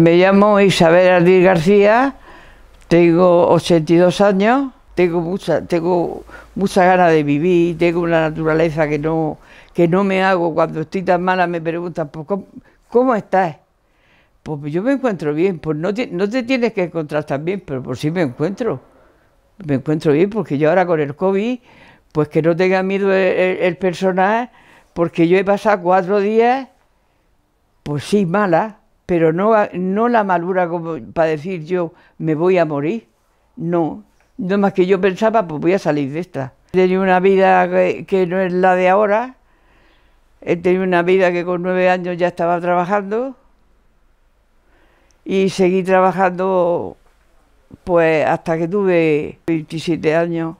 Me llamo Isabel Ardil García, tengo 82 años, tengo mucha, tengo mucha ganas de vivir, tengo una naturaleza que no, que no me hago. Cuando estoy tan mala me preguntan, pues, ¿cómo, estás? Pues yo me encuentro bien, pues no te, no te tienes que encontrar tan bien, pero por sí me encuentro. Me encuentro bien porque yo ahora con el COVID, pues que no tenga miedo el, personal, porque yo he pasado cuatro días, pues sí, mala pero no, no la malura como para decir yo me voy a morir, no. No más que yo pensaba, pues voy a salir de esta. He tenido una vida que, no es la de ahora, he tenido una vida que con nueve años ya estaba trabajando y seguí trabajando pues hasta que tuve 27 años,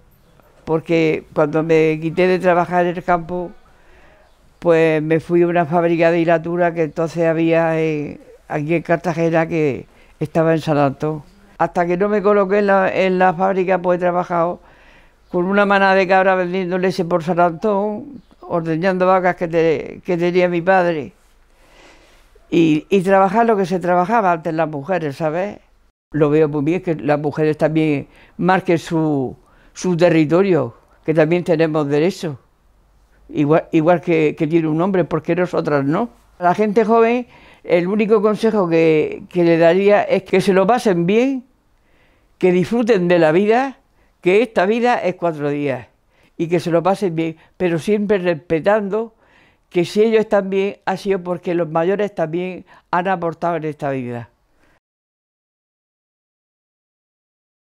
porque cuando me quité de trabajar en el campo, pues me fui a una fábrica de hilatura que entonces había aquí en Cartagena, que estaba en San Antón... Hasta que no me coloqué en la, fábrica, pues he trabajado con una manada de cabra vendiendo leche por San Antón, ordeñando vacas que, que tenía mi padre. Y, trabajar lo que se trabajaba antes las mujeres, ¿sabes? Lo veo muy bien que las mujeres también marquen su, territorio, que también tenemos derecho, igual, igual que, que tiene un hombre, porque nosotras no. La gente joven el único consejo que, le daría es que se lo pasen bien, que disfruten de la vida, que esta vida es cuatro días y que se lo pasen bien, pero siempre respetando que si ellos están bien ha sido porque los mayores también han aportado en esta vida.